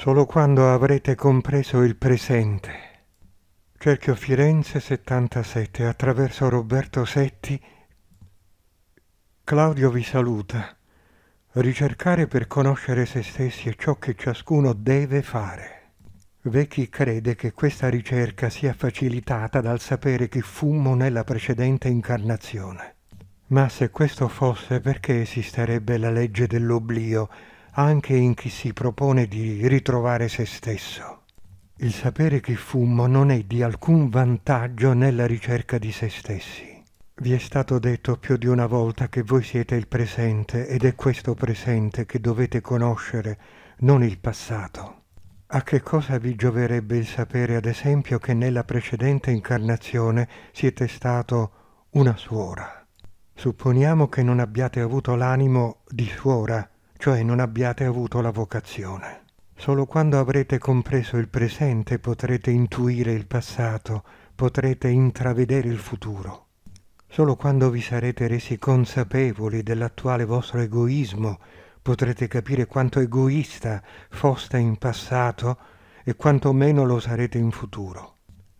solo quando avrete compreso il presente. Cerchio Firenze 77 attraverso Roberto Setti. Claudio vi saluta. Ricercare per conoscere se stessi è ciò che ciascuno deve fare. Vecchi crede che questa ricerca sia facilitata dal sapere chi fummo nella precedente incarnazione. Ma se questo fosse, perché esisterebbe la legge dell'oblio anche in chi si propone di ritrovare se stesso. Il sapere chi fummo non è di alcun vantaggio nella ricerca di se stessi. Vi è stato detto più di una volta che voi siete il presente ed è questo presente che dovete conoscere, non il passato. A che cosa vi gioverebbe il sapere, ad esempio, che nella precedente incarnazione siete stato una suora? Supponiamo che non abbiate avuto l'animo di suora, cioè non abbiate avuto la vocazione. Solo quando avrete compreso il presente potrete intuire il passato, potrete intravedere il futuro. Solo quando vi sarete resi consapevoli dell'attuale vostro egoismo potrete capire quanto egoista foste in passato e quanto meno lo sarete in futuro.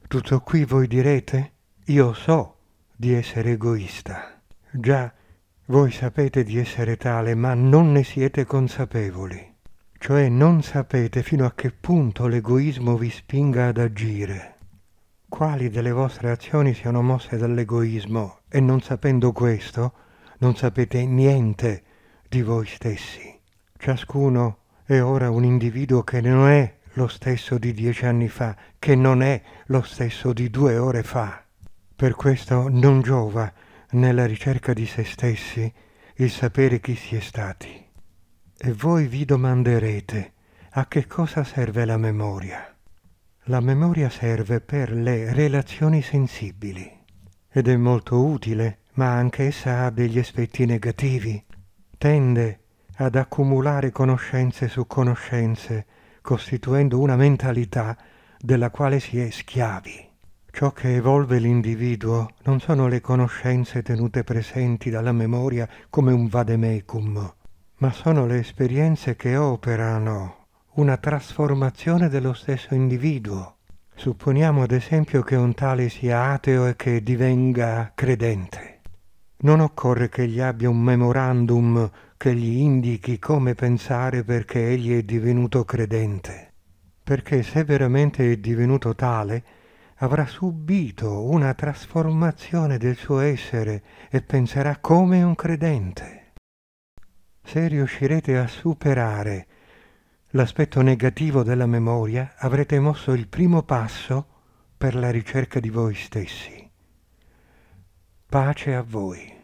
Tutto qui voi direte? Io so di essere egoista. Già, voi sapete di essere tale, ma non ne siete consapevoli, cioè non sapete fino a che punto l'egoismo vi spinga ad agire, quali delle vostre azioni siano mosse dall'egoismo e non sapendo questo non sapete niente di voi stessi. Ciascuno è ora un individuo che non è lo stesso di dieci anni fa, che non è lo stesso di due ore fa. Per questo non giova nella ricerca di se stessi il sapere chi si è stati. E voi vi domanderete a che cosa serve la memoria. La memoria serve per le relazioni sensibili ed è molto utile, ma anche essa ha degli aspetti negativi. Tende ad accumulare conoscenze su conoscenze, costituendo una mentalità della quale si è schiavi. Ciò che evolve l'individuo non sono le conoscenze tenute presenti dalla memoria come un vademecum, ma sono le esperienze che operano una trasformazione dello stesso individuo. Supponiamo ad esempio che un tale sia ateo e che divenga credente. Non occorre che gli abbia un memorandum che gli indichi come pensare perché egli è divenuto credente, perché se veramente è divenuto tale, avrà subito una trasformazione del suo essere e penserà come un credente. Se riuscirete a superare l'aspetto negativo della memoria, avrete mosso il primo passo per la ricerca di voi stessi. Pace a voi.